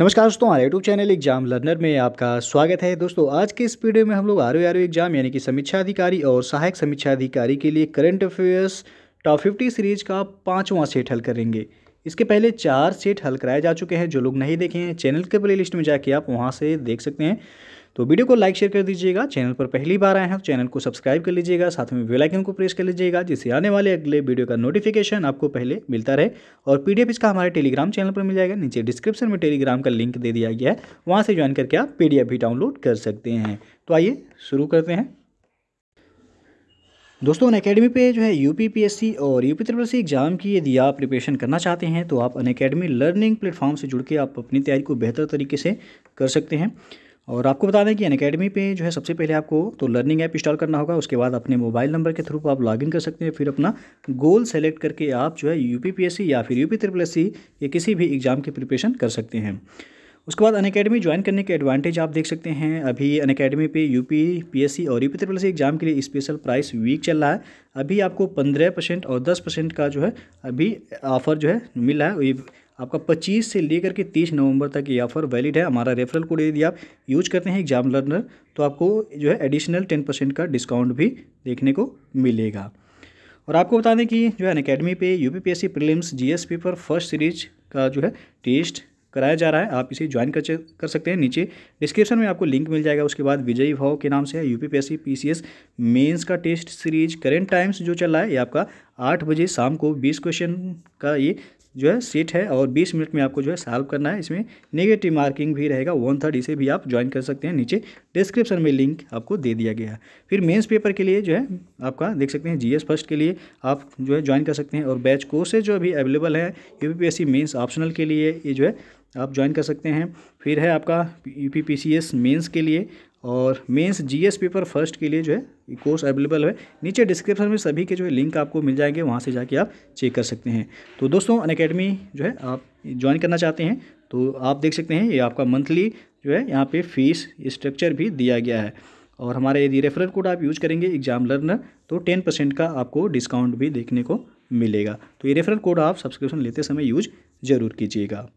नमस्कार दोस्तों हमारे यूट्यूब चैनल एग्जाम लर्नर में आपका स्वागत है दोस्तों आज के इस वीडियो में हम लोग आर ओ एग्जाम यानी कि समीक्षा अधिकारी और सहायक समीक्षा अधिकारी के लिए current affairs top fifty series का पाँचवां सेट हल करेंगे इसके पहले चार सेट हल कराए जा चुके हैं जो लोग नहीं देखे हैं चैनल के प्ले लिस्ट में जाके आप वहाँ से देख सकते हैं तो वीडियो को लाइक शेयर कर दीजिएगा चैनल पर पहली बार आए हैं तो चैनल को सब्सक्राइब कर लीजिएगा साथ में बेलाइकन को प्रेस कर लीजिएगा जिससे आने वाले अगले वीडियो का नोटिफिकेशन आपको पहले मिलता रहे और पी इसका हमारे टेलीग्राम चैनल पर मिल जाएगा नीचे डिस्क्रिप्शन में टेलीग्राम का लिंक दे दिया गया है वहाँ से ज्वाइन करके आप पी भी डाउनलोड कर सकते हैं तो आइए शुरू करते हैं दोस्तों अन अकेडमी पे जो है U P P S C और U P triple C exam की यदि आप प्रिपरेशन करना चाहते हैं तो आप अन अकेडमी लर्निंग प्लेटफॉर्म से जुड़ के आप अपनी तैयारी को बेहतर तरीके से कर सकते हैं और आपको बता दें कि अन अकेडमी पर जो है सबसे पहले आपको तो लर्निंग ऐप इंस्टॉल करना होगा उसके बाद अपने मोबाइल नंबर के थ्रू आप लॉगिन कर सकते हैं फिर अपना गोल सेलेक्ट करके आप जो है यू या फिर यू पी त्रिपल एस या किसी भी एग्ज़ाम की प्रिपरेशन कर सकते हैं उसके बाद अन अकेडमी ज्वाइन करने के एडवांटेज आप देख सकते हैं अभी अन अकेडमी पे यूपी पीएससी और यूपी त्रिपल सी एग्ज़ाम के लिए स्पेशल प्राइस वीक चल रहा है अभी आपको पंद्रह परसेंट और दस परसेंट का जो है अभी ऑफ़र जो है मिल रहा है आपका 25 से लेकर के 30 नवंबर तक ये ऑफर वैलिड है हमारा रेफरल कोड यदि आप यूज करते हैं एग्जाम लर्नर तो आपको जो है एडिशनल टेन परसेंट का डिस्काउंट भी देखने को मिलेगा और आपको बता दें कि जो है अकेडमी पे U P P S C prelims G S paper first series का जो है टेस्ट कराया जा रहा है आप इसे ज्वाइन कर कर सकते हैं नीचे डिस्क्रिप्शन में आपको लिंक मिल जाएगा उसके बाद विजयी भाव के नाम से है यूपीपीएससी पीसीएस मेंस का टेस्ट सीरीज करेंट टाइम्स जो चल रहा है ये आपका आठ बजे शाम को बीस क्वेश्चन का ये जो है सेट है और बीस मिनट में आपको जो है सॉल्व करना है इसमें नेगेटिव मार्किंग भी रहेगा वन थर्ड इसे भी आप ज्वाइन कर सकते हैं नीचे डिस्क्रिप्शन में लिंक आपको दे दिया गया है फिर मेंस पेपर के लिए जो है आपका देख सकते हैं जीएस फर्स्ट के लिए आप जो है ज्वाइन कर सकते हैं और बैच कोर्सेज जो अभी अवेलेबल है यू पी ऑप्शनल के लिए ये जो है आप ज्वाइन कर सकते हैं फिर है आपका U P P C S mains के लिए और मेंस जीएस पेपर फर्स्ट के लिए जो है कोर्स अवेलेबल है नीचे डिस्क्रिप्शन में सभी के जो है लिंक आपको मिल जाएंगे वहाँ से जाके आप चेक कर सकते हैं तो दोस्तों अन अकेडमी जो है आप ज्वाइन करना चाहते हैं तो आप देख सकते हैं ये आपका मंथली जो है यहाँ पे फीस स्ट्रक्चर भी दिया गया है और हमारे यदि रेफरल कोड आप यूज करेंगे एग्जाम लर्नर तो टेन परसेंट का आपको डिस्काउंट भी देखने को मिलेगा तो ये रेफरल कोड आप सब्सक्रिप्शन लेते समय यूज ज़रूर कीजिएगा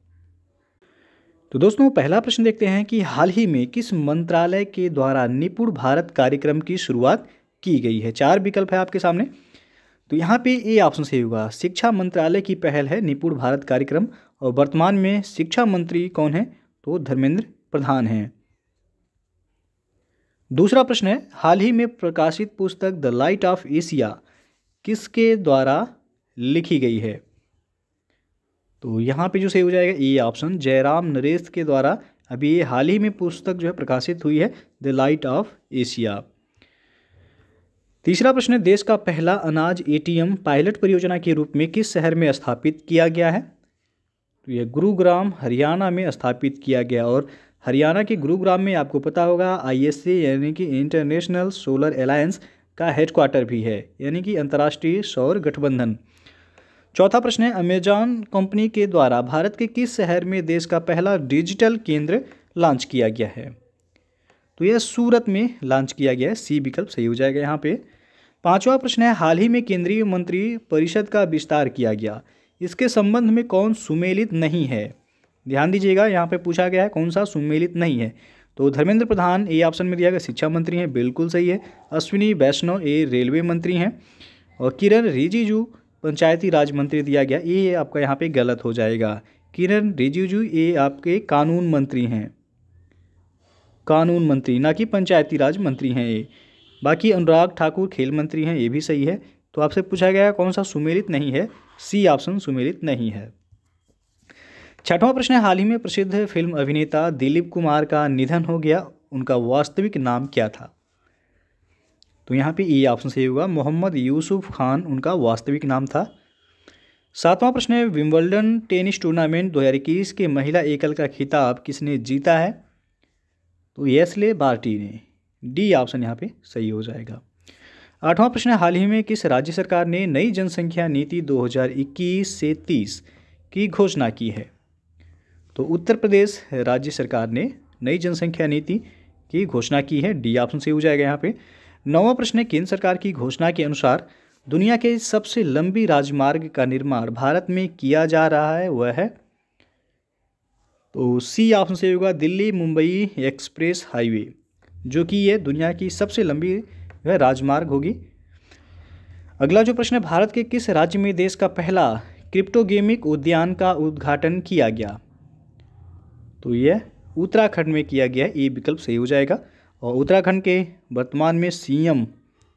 तो दोस्तों पहला प्रश्न देखते हैं कि हाल ही में किस मंत्रालय के द्वारा निपुण भारत कार्यक्रम की शुरुआत की गई है चार विकल्प है आपके सामने तो यहाँ पे ये ऑप्शन सही होगा शिक्षा मंत्रालय की पहल है निपुण भारत कार्यक्रम और वर्तमान में शिक्षा मंत्री कौन है तो धर्मेंद्र प्रधान हैं दूसरा प्रश्न है हाल ही में प्रकाशित पुस्तक द लाइट ऑफ एशिया किसके द्वारा लिखी गई है तो यहाँ पे जो सही हो जाएगा ए ऑप्शन जयराम नरेश के द्वारा अभी ये हाल ही में पुस्तक जो है प्रकाशित हुई है द लाइट ऑफ एशिया तीसरा प्रश्न है देश का पहला अनाज एटीएम पायलट परियोजना के रूप में किस शहर में स्थापित किया गया है तो यह गुरुग्राम हरियाणा में स्थापित किया गया और हरियाणा के गुरुग्राम में आपको पता होगा आईएसए यानी कि इंटरनेशनल सोलर अलायंस का हेडक्वार्टर भी है यानी कि अंतर्राष्ट्रीय सौर गठबंधन चौथा प्रश्न है अमेजॉन कंपनी के द्वारा भारत के किस शहर में देश का पहला डिजिटल केंद्र लॉन्च किया गया है तो यह सूरत में लॉन्च किया गया है सी विकल्प सही हो जाएगा यहाँ पे पांचवा प्रश्न है हाल ही में केंद्रीय मंत्री परिषद का विस्तार किया गया इसके संबंध में कौन सुमेलित नहीं है ध्यान दीजिएगा यहाँ पे पूछा गया है कौन सा सुमेलित नहीं है तो धर्मेंद्र प्रधान ए ऑप्शन में दिया गया शिक्षा मंत्री हैं बिल्कुल सही है अश्विनी वैष्णव ए रेलवे मंत्री हैं और किरण रिजिजू पंचायती राज मंत्री दिया गया ये आपका यहाँ पे गलत हो जाएगा किरण रिजिजू ये आपके कानून मंत्री हैं कानून मंत्री ना कि पंचायती राज मंत्री हैं ये बाकी अनुराग ठाकुर खेल मंत्री हैं ये भी सही है तो आपसे पूछा गया कौन सा सुमेलित नहीं है सी ऑप्शन सुमेलित नहीं है छठवां प्रश्न हाल ही में प्रसिद्ध फिल्म अभिनेता दिलीप कुमार का निधन हो गया उनका वास्तविक नाम क्या था तो यहाँ पे ए ऑप्शन सही होगा मोहम्मद यूसुफ खान उनका वास्तविक नाम था सातवां प्रश्न है विम्बल्डन टेनिस टूर्नामेंट 2021 के महिला एकल का खिताब किसने जीता है तो यसले बार्टी ने डी ऑप्शन यहाँ पे सही हो जाएगा आठवां प्रश्न हाल ही में किस राज्य सरकार ने नई जनसंख्या नीति 2021 से 30 की घोषणा की है तो उत्तर प्रदेश राज्य सरकार ने नई जनसंख्या नीति की घोषणा की है डी ऑप्शन सही हो जाएगा यहाँ पे नौवा प्रश्न है केंद्र सरकार की घोषणा के अनुसार दुनिया के सबसे लंबी राजमार्ग का निर्माण भारत में किया जा रहा है वह है तो सी ऑप्शन से होगा दिल्ली मुंबई एक्सप्रेस हाईवे जो कि यह दुनिया की सबसे लंबी वह राजमार्ग होगी अगला जो प्रश्न है भारत के किस राज्य में देश का पहला क्रिप्टोगेमिक उद्यान का उद्घाटन किया गया तो यह उत्तराखंड में किया गया ए विकल्प सही हो जाएगा और उत्तराखंड के वर्तमान में सीएम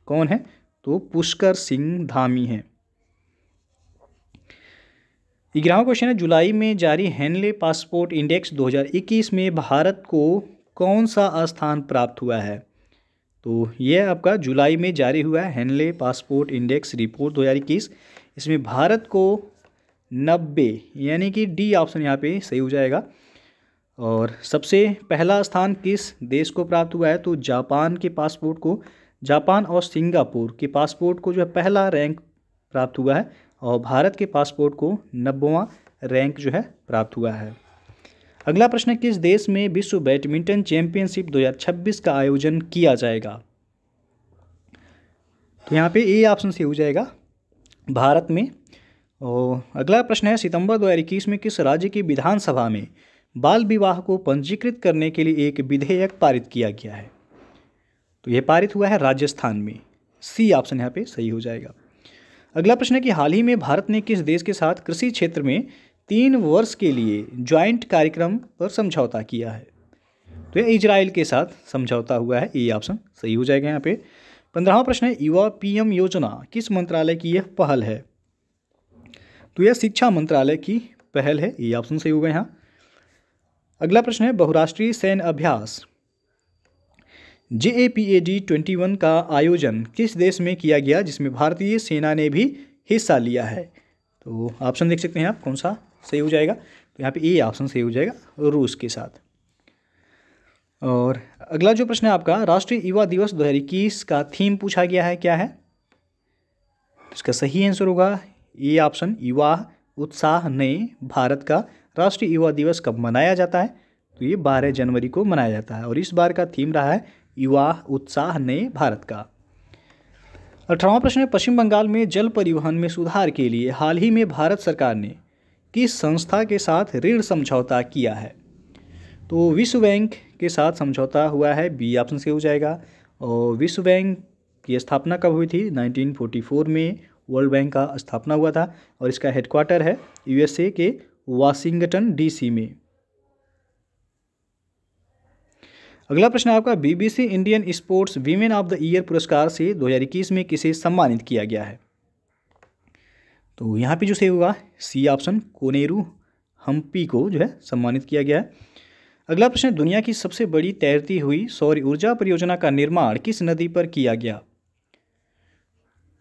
कौन है तो पुष्कर सिंह धामी हैं ग्यारहवा क्वेश्चन है जुलाई में जारी हेनले पासपोर्ट इंडेक्स 2021 में भारत को कौन सा स्थान प्राप्त हुआ है तो यह आपका जुलाई में जारी हुआ है पासपोर्ट इंडेक्स रिपोर्ट 2021 इसमें भारत को नब्बे यानी कि डी ऑप्शन यहाँ पे सही हो जाएगा और सबसे पहला स्थान किस देश को प्राप्त हुआ है तो जापान के पासपोर्ट को जापान और सिंगापुर के पासपोर्ट को जो है पहला रैंक प्राप्त हुआ है और भारत के पासपोर्ट को नब्बवा रैंक जो है प्राप्त हुआ है अगला प्रश्न किस देश में विश्व बैडमिंटन चैंपियनशिप 2026 का आयोजन किया जाएगा तो यहाँ पे ए ऑप्शन से हो जाएगा भारत में और अगला प्रश्न है सितंबर 2021 में किस राज्य की विधानसभा में बाल विवाह को पंजीकृत करने के लिए एक विधेयक पारित किया गया है तो यह पारित हुआ है राजस्थान में सी ऑप्शन यहाँ पे सही हो जाएगा अगला प्रश्न है कि हाल ही में भारत ने किस देश के साथ कृषि क्षेत्र में तीन वर्ष के लिए ज्वाइंट कार्यक्रम पर समझौता किया है तो यह इजराइल के साथ समझौता हुआ है ये ऑप्शन सही हो जाएगा यहाँ पे पंद्रहवा प्रश्न है युवा पीएम योजना किस मंत्रालय की यह पहल है तो यह शिक्षा मंत्रालय की पहल है ये ऑप्शन सही हो यहाँ अगला प्रश्न है बहुराष्ट्रीय सैन्य अभ्यास J A P A D twenty one का आयोजन किस देश में किया गया जिसमें भारतीय सेना ने भी हिस्सा लिया है तो ऑप्शन देख सकते हैं आप कौन सा सही हो जाएगा तो यहाँ पे ए ऑप्शन सही हो जाएगा रूस के साथ और अगला जो प्रश्न है आपका राष्ट्रीय युवा दिवस दो हज़ार इक्कीस का थीम पूछा गया है क्या है इसका सही आंसर होगा ए ऑप्शन युवा उत्साह में भारत का राष्ट्रीय युवा दिवस कब मनाया जाता है तो ये बारह जनवरी को मनाया जाता है और इस बार का थीम रहा है युवा उत्साह ने भारत का अठारहवा प्रश्न है पश्चिम बंगाल में जल परिवहन में सुधार के लिए हाल ही में भारत सरकार ने किस संस्था के साथ ऋण समझौता किया है तो विश्व बैंक के साथ समझौता हुआ है बी ऑप्शन से हो जाएगा और विश्व बैंक की स्थापना कब हुई थी 1944 में वर्ल्ड बैंक का स्थापना हुआ था और इसका हेडक्वार्टर है यूएसए के वाशिंगटन डीसी में अगला प्रश्न आपका BBC Indian sports women of the year पुरस्कार से 2021 में किसे सम्मानित किया गया है तो यहाँ पे जो सही होगा सी ऑप्शन कोनेरू हम्पी को जो है सम्मानित किया गया है अगला प्रश्न दुनिया की सबसे बड़ी तैरती हुई सौर ऊर्जा परियोजना का निर्माण किस नदी पर किया गया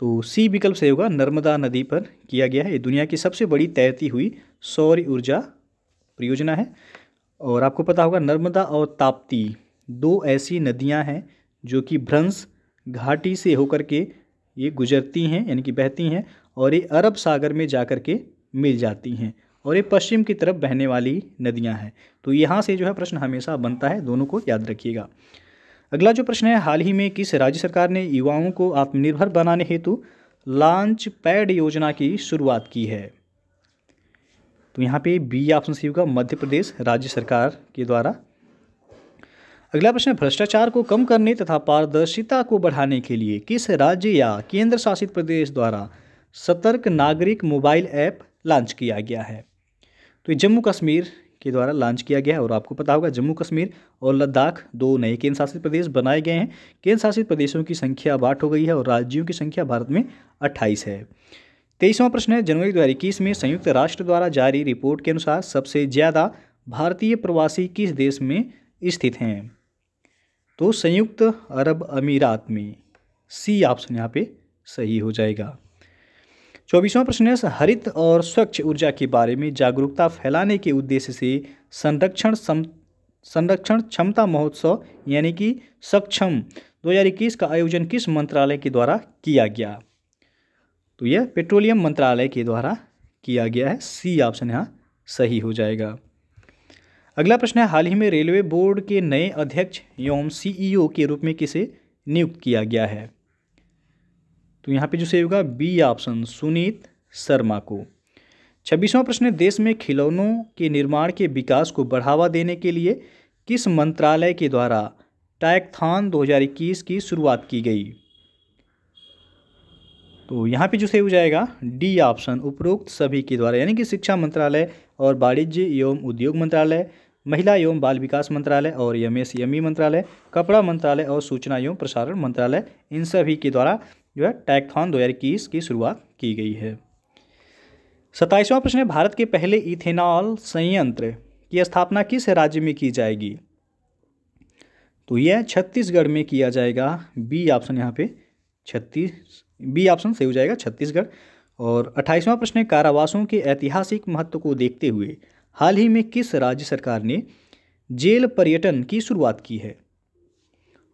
तो सी विकल्प सही होगा नर्मदा नदी पर किया गया है ये दुनिया की सबसे बड़ी तैरती हुई सौर ऊर्जा परियोजना है और आपको पता होगा नर्मदा और ताप्ती दो ऐसी नदियां हैं जो कि भ्रंश घाटी से होकर के ये गुजरती हैं यानी कि बहती हैं और ये अरब सागर में जा कर के मिल जाती हैं और ये पश्चिम की तरफ बहने वाली नदियां हैं तो यहाँ से जो है प्रश्न हमेशा बनता है दोनों को याद रखिएगा अगला जो प्रश्न है हाल ही में किस राज्य सरकार ने युवाओं को आत्मनिर्भर बनाने हेतु लॉन्च पैड योजना की शुरुआत की है तो यहाँ पे बी ऑप्शन सी होगा मध्य प्रदेश राज्य सरकार के द्वारा अगला प्रश्न भ्रष्टाचार को कम करने तथा पारदर्शिता को बढ़ाने के लिए किस राज्य या केंद्र शासित प्रदेश द्वारा सतर्क नागरिक मोबाइल ऐप लॉन्च किया गया है तो जम्मू कश्मीर के द्वारा लॉन्च किया गया है और आपको पता होगा जम्मू कश्मीर और लद्दाख दो नए केंद्र शासित प्रदेश बनाए गए हैं केंद्र शासित प्रदेशों की संख्या अब आठ हो गई है और राज्यों की संख्या भारत में अट्ठाईस है तेईसवां प्रश्न है जनवरी दो हज़ार इक्कीस में संयुक्त राष्ट्र द्वारा जारी रिपोर्ट के अनुसार सबसे ज़्यादा भारतीय प्रवासी किस देश में स्थित हैं तो संयुक्त अरब अमीरात में सी ऑप्शन यहाँ पे सही हो जाएगा चौबीसवां प्रश्न है हरित और स्वच्छ ऊर्जा के बारे में जागरूकता फैलाने के उद्देश्य से संरक्षण संरक्षण क्षमता महोत्सव यानी कि सक्षम 2021 का आयोजन किस मंत्रालय के द्वारा किया गया तो यह पेट्रोलियम मंत्रालय के द्वारा किया गया है सी ऑप्शन यहाँ सही हो जाएगा अगला प्रश्न है हाल ही में रेलवे बोर्ड के नए अध्यक्ष एवं सीईओ e के रूप में किसे नियुक्त किया गया है तो यहाँ पे जो सही होगा बी ऑप्शन सुनीत शर्मा को छब्बीसवां प्रश्न है देश में खिलौनों के निर्माण के विकास को बढ़ावा देने के लिए किस मंत्रालय के द्वारा टैकथान 2021 की शुरुआत की गई तो यहाँ पे जो सही हो जाएगा डी ऑप्शन उपरोक्त सभी के द्वारा यानी कि शिक्षा मंत्रालय और वाणिज्य एवं उद्योग मंत्रालय महिला एवं बाल विकास मंत्रालय और एम एस मंत्रालय कपड़ा मंत्रालय और सूचना एवं प्रसारण मंत्रालय इन सभी के द्वारा जो है टैकथॉन दो की शुरुआत की गई है सताईसवां प्रश्न है भारत के पहले इथेनॉल संयंत्र की स्थापना किस राज्य में की जाएगी तो यह छत्तीसगढ़ में किया जाएगा बी ऑप्शन यहाँ पे छत्तीस बी ऑप्शन सही हो जाएगा छत्तीसगढ़ और अट्ठाईसवां प्रश्न है कारावासों के ऐतिहासिक महत्व को देखते हुए हाल ही में किस राज्य सरकार ने जेल पर्यटन की शुरुआत की है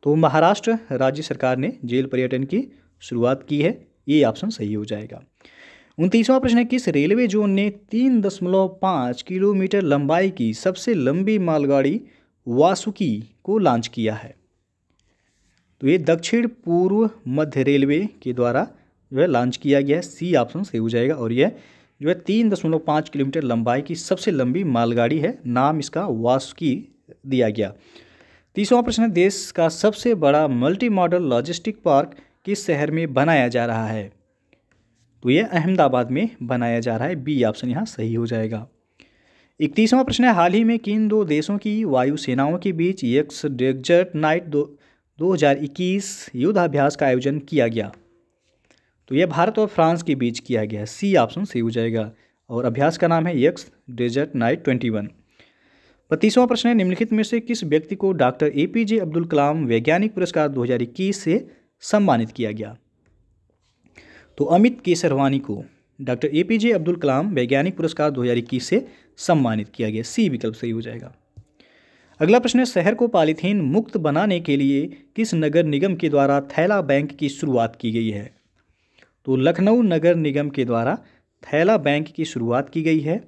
तो महाराष्ट्र राज्य सरकार ने जेल पर्यटन की शुरुआत की है ये ऑप्शन सही हो जाएगा उनतीसवां प्रश्न है किस रेलवे जोन ने तीन दशमलव पाँच किलोमीटर लंबाई की सबसे लंबी मालगाड़ी वासुकी को लॉन्च किया है तो ये दक्षिण पूर्व मध्य रेलवे के द्वारा जो है लॉन्च किया गया है सी ऑप्शन सही हो जाएगा और यह जो है तीन दशमलव पाँच किलोमीटर लंबाई की सबसे लंबी मालगाड़ी है नाम इसका वासुकी दिया गया तीसवां प्रश्न है देश का सबसे बड़ा मल्टी मॉडल लॉजिस्टिक पार्क किस शहर में बनाया जा रहा है तो ये अहमदाबाद में बनाया जा रहा है बी ऑप्शन यहाँ सही हो जाएगा इकतीसवां प्रश्न है हाल ही में किन दो देशों की वायुसेनाओं के बीच यक्स डेजर्ट नाइट दो इक्कीस युद्धाभ्यास का आयोजन किया गया तो यह भारत और फ्रांस के बीच किया गया सी ऑप्शन सही हो जाएगा और अभ्यास का नाम है यक्स डेजर्ट नाइट ट्वेंटी वन बत्तीसवां प्रश्न है निम्नलिखित में से किस व्यक्ति को doctor A P J Abdul Kalam वैज्ञानिक पुरस्कार 2021 से सम्मानित किया गया तो अमित केसरवानी को doctor A P J Abdul Kalam वैज्ञानिक पुरस्कार 2021 से सम्मानित किया गया सी विकल्प सही हो जाएगा अगला प्रश्न है शहर को पॉलीथीन मुक्त बनाने के लिए किस नगर निगम के द्वारा थैला बैंक की शुरुआत की गई है तो लखनऊ नगर निगम के द्वारा थैला बैंक की शुरुआत की गई है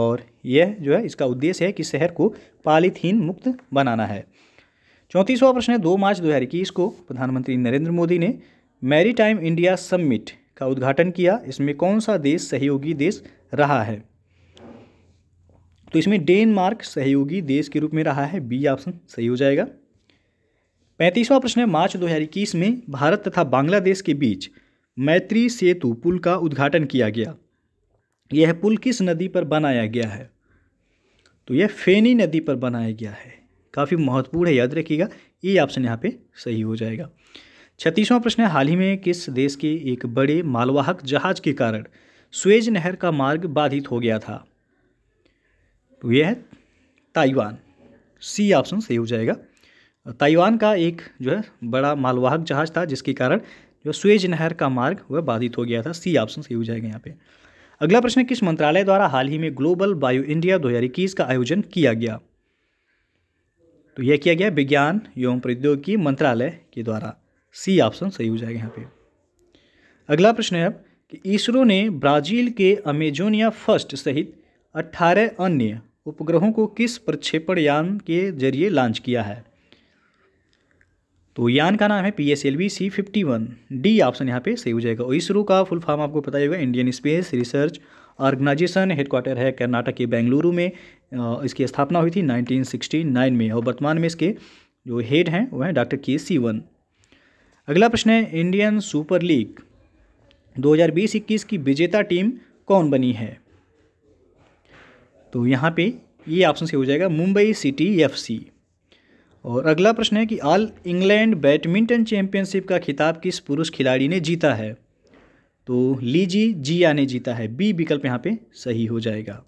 और यह जो है इसका उद्देश्य है कि शहर को पॉलीथीन मुक्त बनाना है चौंतीसवां प्रश्न है दो मार्च दो हज़ार इक्कीस को प्रधानमंत्री नरेंद्र मोदी ने मैरी टाइम इंडिया समिट का उद्घाटन किया इसमें कौन सा देश सहयोगी देश रहा है तो इसमें डेनमार्क सहयोगी देश के रूप में रहा है बी ऑप्शन सही हो जाएगा पैंतीसवां प्रश्न है मार्च 2021 में भारत तथा बांग्लादेश के बीच मैत्री सेतु पुल का उद्घाटन किया गया यह पुल किस नदी पर बनाया गया है तो यह फेनी नदी पर बनाया गया है काफ़ी महत्वपूर्ण है याद रखिएगा ये ऑप्शन यहाँ पे सही हो जाएगा छत्तीसवां प्रश्न है हाल ही में किस देश के एक बड़े मालवाहक जहाज के कारण स्वेज नहर का मार्ग बाधित हो गया था तो यह है ताइवान सी ऑप्शन सही हो जाएगा ताइवान का एक जो है बड़ा मालवाहक जहाज था जिसके कारण जो स्वेज नहर का मार्ग वह बाधित हो गया था सी ऑप्शन सही हो जाएगा यहाँ पे अगला प्रश्न किस मंत्रालय द्वारा हाल ही में ग्लोबल बायो इंडिया दो का आयोजन किया गया तो यह किया गया विज्ञान एवं प्रौद्योगिकी मंत्रालय के द्वारा सी ऑप्शन सही हो जाएगा यहाँ पे अगला प्रश्न है अब कि इसरो ने ब्राजील के अमेजोनिया फर्स्ट सहित 18 अन्य उपग्रहों को किस प्रक्षेपण यान के जरिए लॉन्च किया है तो यान का नाम है P S L V C fifty one D option यहाँ पे सही हो जाएगा और इसरो का फुल फॉर्म आपको पता ही होगा Indian space research organisation headquarter है कर्नाटक के बेंगलुरु में इसकी स्थापना हुई थी 1969 में और वर्तमान में इसके जो हेड हैं वो हैं डॉक्टर के सी वन अगला प्रश्न है इंडियन सुपर लीग 2020-21 की विजेता टीम कौन बनी है तो यहाँ पे ये ऑप्शन से हो जाएगा मुंबई सिटी एफसी और अगला प्रश्न है कि ऑल इंग्लैंड बैडमिंटन चैंपियनशिप का खिताब किस पुरुष खिलाड़ी ने जीता है तो लीजी जिया ने जीता है बी विकल्प यहाँ पे सही हो जाएगा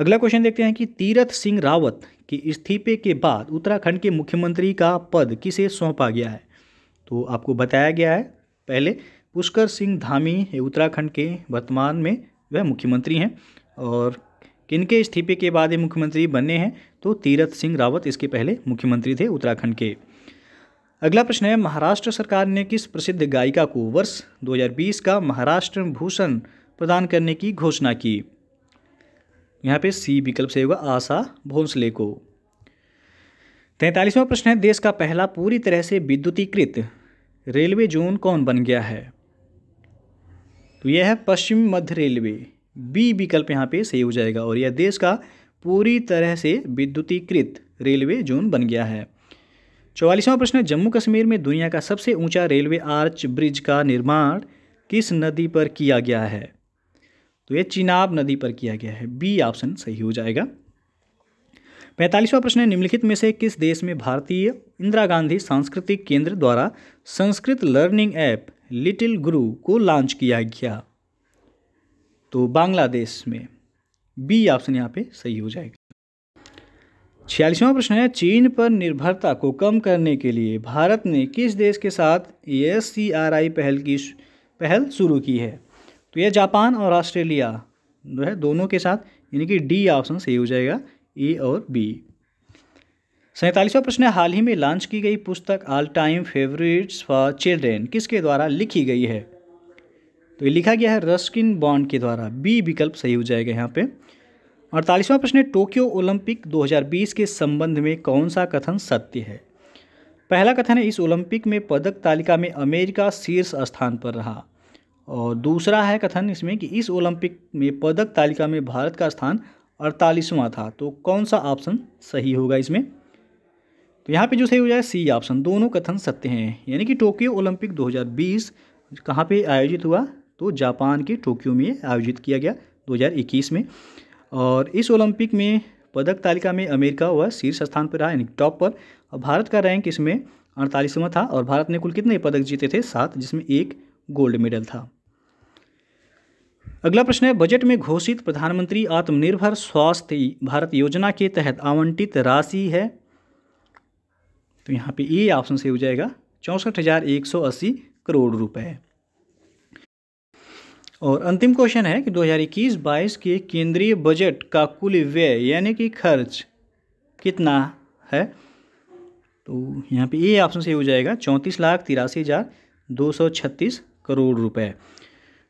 अगला क्वेश्चन देखते हैं कि तीरथ सिंह रावत के इस्तीफे के बाद उत्तराखंड के मुख्यमंत्री का पद किसे सौंपा गया है तो आपको बताया गया है पहले पुष्कर सिंह धामी उत्तराखंड के वर्तमान में वह मुख्यमंत्री हैं और किनके इस्तीफे के बाद ये मुख्यमंत्री बने हैं तो तीरथ सिंह रावत इसके पहले मुख्यमंत्री थे उत्तराखंड के अगला प्रश्न है महाराष्ट्र सरकार ने किस प्रसिद्ध गायिका को वर्ष 2020 का महाराष्ट्र भूषण प्रदान करने की घोषणा की यहाँ पे सी विकल्प सही होगा आशा भोंसले को तैंतालीसवां प्रश्न है देश का पहला पूरी तरह से विद्युतीकृत रेलवे जोन कौन बन गया है तो यह है पश्चिम मध्य रेलवे बी विकल्प यहाँ पे सही हो जाएगा और यह देश का पूरी तरह से विद्युतीकृत रेलवे जोन बन गया है चौवालीसवां प्रश्न है जम्मू कश्मीर में दुनिया का सबसे ऊंचा रेलवे आर्च ब्रिज का निर्माण किस नदी पर किया गया है तो ये चिनाब नदी पर किया गया है बी ऑप्शन सही हो जाएगा पैंतालीसवां प्रश्न है निम्नलिखित में से किस देश में भारतीय इंदिरा गांधी सांस्कृतिक केंद्र द्वारा संस्कृत लर्निंग ऐप लिटिल गुरु को लॉन्च किया गया तो बांग्लादेश में बी ऑप्शन यहाँ पे सही हो जाएगा छियालीसवां प्रश्न है चीन पर निर्भरता को कम करने के लिए भारत ने किस देश के साथ एस पहल की पहल शुरू की है तो ये जापान और ऑस्ट्रेलिया जो है दोनों के साथ यानी कि डी ऑप्शन सही हो जाएगा ए और बी सैंतालीसवा प्रश्न है हाल ही में लॉन्च की गई पुस्तक all time favourites for children किसके द्वारा लिखी गई है तो ये लिखा गया है रस्किन बॉन्ड के द्वारा बी विकल्प सही हो जाएगा यहाँ पे अड़तालीसवा प्रश्न है टोक्यो ओलंपिक 2020 के संबंध में कौन सा कथन सत्य है पहला कथन है इस ओलंपिक में पदक तालिका में अमेरिका शीर्ष स्थान पर रहा और दूसरा है कथन इसमें कि इस ओलंपिक में पदक तालिका में भारत का स्थान अड़तालीसवां था तो कौन सा ऑप्शन सही होगा इसमें तो यहाँ पे जो सही हो जाए सी ऑप्शन दोनों कथन सत्य हैं यानी कि टोक्यो ओलंपिक 2020 कहाँ पर आयोजित हुआ तो जापान के टोक्यो में आयोजित किया गया 2021 में और इस ओलंपिक में पदक तालिका में अमेरिका वह शीर्ष स्थान पर रहा यानी टॉप पर और भारत का रैंक इसमें अड़तालीसवां था और भारत ने कुल कितने पदक जीते थे सात जिसमें एक गोल्ड मेडल था अगला प्रश्न है बजट में घोषित प्रधानमंत्री आत्मनिर्भर स्वास्थ्य भारत योजना के तहत आवंटित राशि है तो यहाँ पे ए ऑप्शन से हो जाएगा चौंसठ हज़ार एक सौ अस्सी करोड़ रुपए और अंतिम क्वेश्चन है कि 2021-22 के केंद्रीय बजट का कुल व्यय यानी कि खर्च कितना है तो यहाँ पे ए ऑप्शन से हो जाएगा चौंतीस लाख तिरासी हज़ार दो सौ छत्तीस करोड़ रुपए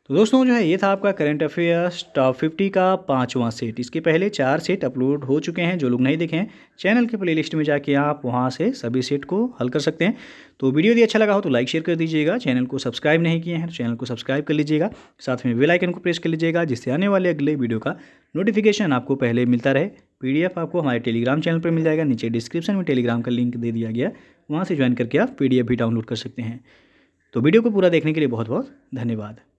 तो दोस्तों जो है ये था आपका करंट अफेयर्स टॉप फिफ्टी का पाँचवा सेट इसके पहले चार सेट अपलोड हो चुके हैं जो लोग नहीं देखे हैं चैनल के प्लेलिस्ट में जाके आप वहाँ से सभी सेट को हल कर सकते हैं तो वीडियो यदि अच्छा लगा हो तो लाइक शेयर कर दीजिएगा चैनल को सब्सक्राइब नहीं किए हैं तो चैनल को सब्सक्राइब कर लीजिएगा साथ में बेलाइकन को प्रेस कर लीजिएगा जिससे आने वाले अगले वीडियो का नोटिफिकेशन आपको पहले मिलता रहे पी आपको हमारे टेलीग्राम चैनल पर मिल जाएगा नीचे डिस्क्रिप्शन में टेलीग्राम का लिंक दे दिया गया वहाँ से ज्वाइन करके आप पी भी डाउनलोड कर सकते हैं तो वीडियो को पूरा देखने के लिए बहुत बहुत धन्यवाद